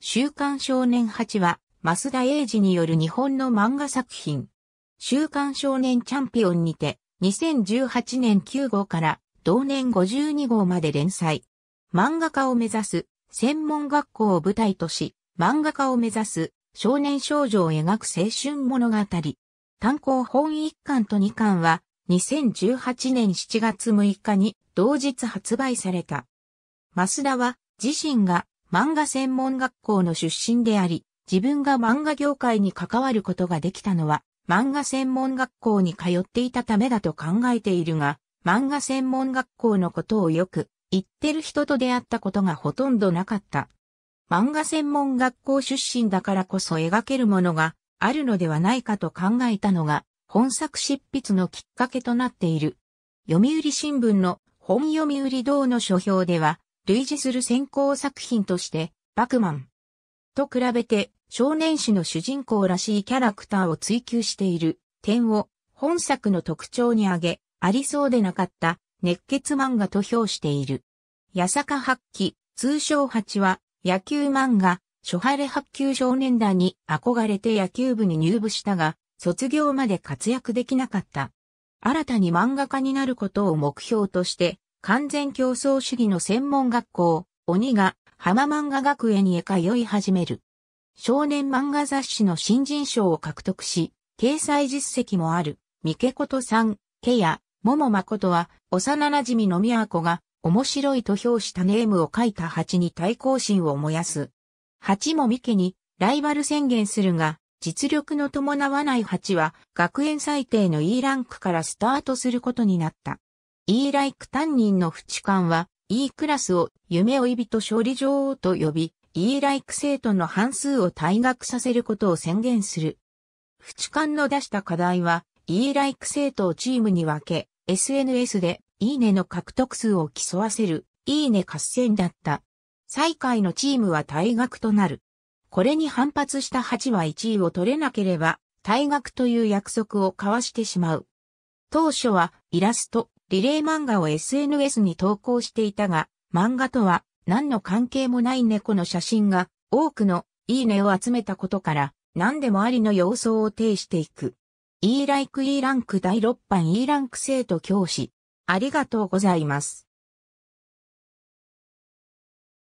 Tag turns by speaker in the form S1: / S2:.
S1: 週刊少年8は、増田英二による日本の漫画作品。週刊少年チャンピオンにて、2018年9号から同年52号まで連載。漫画家を目指す専門学校を舞台とし、漫画家を目指す少年少女を描く青春物語。単行本1巻と2巻は、2018年7月6日に同日発売された。増田は自身が漫画専門学校の出身であり、自分が漫画業界に関わることができたのは、漫画専門学校に通っていたためだと考えているが、漫画専門学校のことをよく言ってる人と出会ったことがほとんどなかった。漫画専門学校出身だからこそ描けるものがあるのではないかと考えたのが、本作執筆のきっかけとなっている。読売新聞の本読売堂の書評では、類似する先行作品として、バクマンと比べて少年誌の主人公らしいキャラクターを追求している点を本作の特徴に挙げ、ありそうでなかった熱血漫画と評している。八坂八鬼、通称八は野球漫画、初晴れ発球少年団に憧れて野球部に入部したが、卒業まで活躍できなかった。新たに漫画家になることを目標として、完全競争主義の専門学校、鬼が浜漫画学園へ通い始める。少年漫画雑誌の新人賞を獲得し、掲載実績もある、三毛ことさん、ケや、桃誠は、幼馴染の宮子が、面白いと評したネームを書いた蜂に対抗心を燃やす。蜂も三毛に、ライバル宣言するが、実力の伴わない蜂は、学園最低の E ランクからスタートすることになった。E ライク担任の淵官は E クラスを夢追い人勝利女王と呼び、E ライク生徒の半数を退学させることを宣言する。淵官の出した課題は E ライク生徒をチームに分け、SNS でいいねの獲得数を競わせる、いいね合戦だった。最下位のチームは退学となる。これに反発した8は1位を取れなければ、退学という約束を交わしてしまう。当初はイラスト、リレー漫画を SNS に投稿していたが、漫画とは何の関係もない猫の写真が多くのいいねを集めたことから何でもありの様相を呈していく。E ライク E ランク第6版 E ランク生徒教師。ありがとうございます。